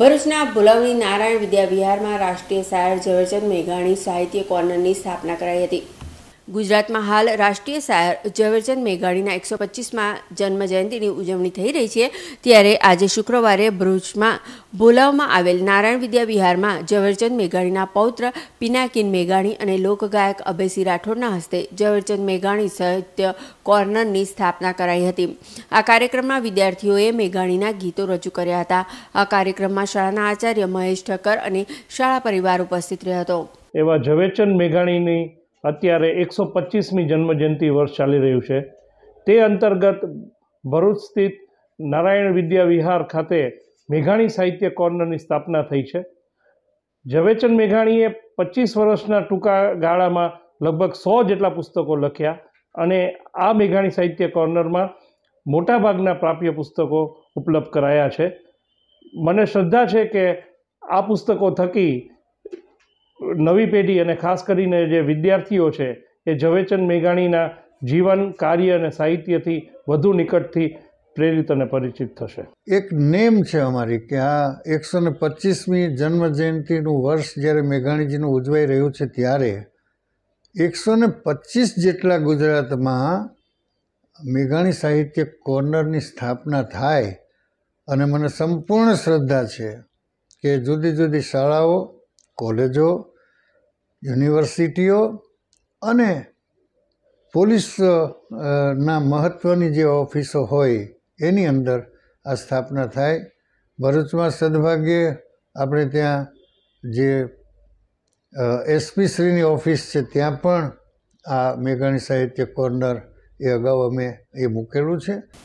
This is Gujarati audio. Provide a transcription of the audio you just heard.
ભરૂચના ભુલાવણી નારાયણ વિદ્યાવિહારમાં રાષ્ટ્રીય શાયર ઝવેરચંદ મેઘાણી સાહિત્ય કોર્નરની સ્થાપના કરાઈ હતી ગુજરાતમાં હાલ રાષ્ટ્રીય શાયર ઝવેરચંદ મેઘાણીના એકસો પચીસમાં જન્મજયંતિની ઉજવણી થઈ રહી છે ત્યારે આજે શુક્રવારે ભરૂચમાં બોલાવવામાં આવેલ નારાયણ વિદ્યા વિહારમાં ઝવેરચંદ મેઘાણીના પૌત્ર પિનાકીન મેઘાણી અને લોકગાયક અભયસિંહ રાઠોડના હસ્તે ઝવેરચંદ મેઘાણી સાહિત્ય કોર્નરની સ્થાપના કરાઈ હતી આ કાર્યક્રમમાં વિદ્યાર્થીઓએ મેઘાણીના ગીતો રજૂ કર્યા હતા આ કાર્યક્રમમાં શાળાના આચાર્ય મહેશ ઠક્કર અને શાળા પરિવાર ઉપસ્થિત રહ્યો હતો એવા ઝવેરચંદ મેઘાણીની અત્યારે એકસો પચીસમી જન્મજયંતિ વર્ષ ચાલી રહ્યું છે તે અંતર્ગત ભરૂચ સ્થિત નારાયણ વિદ્યા વિહાર ખાતે મેઘાણી સાહિત્ય કોર્નરની સ્થાપના થઈ છે ઝવેચંદ મેઘાણીએ પચીસ વર્ષના ટૂંકા ગાળામાં લગભગ સો જેટલા પુસ્તકો લખ્યા અને આ મેઘાણી સાહિત્ય કોર્નરમાં મોટાભાગના પ્રાપ્ય પુસ્તકો ઉપલબ્ધ કરાયા છે મને શ્રદ્ધા છે કે આ પુસ્તકો થકી નવી પેઢી અને ખાસ કરીને જે વિદ્યાર્થીઓ છે એ ઝવેચંદ મેઘાણીના જીવન કાર્ય અને સાહિત્યથી વધુ નિકટથી પ્રેરિત અને પરિચિત થશે એક નેમ છે અમારી કે આ એકસો ને પચીસમી જન્મ વર્ષ જ્યારે મેઘાણીજીનું ઉજવાઈ રહ્યું છે ત્યારે એકસો ને પચીસ જેટલા ગુજરાતમાં મેઘાણી સાહિત્ય કોર્નરની સ્થાપના થાય અને મને સંપૂર્ણ શ્રદ્ધા છે કે જુદી જુદી શાળાઓ કોલેજો યુનિવર્સિટીઓ અને પોલીસ ના મહત્ત્વની જે ઓફિસો હોય એની અંદર આ સ્થાપના થાય ભરૂચમાં સદભાગ્યે આપણે ત્યાં જે એસપી શ્રીની ઓફિસ છે ત્યાં પણ આ મેઘાણી સાહિત્ય કોર્નર એ અગાઉ અમે એ મૂકેલું છે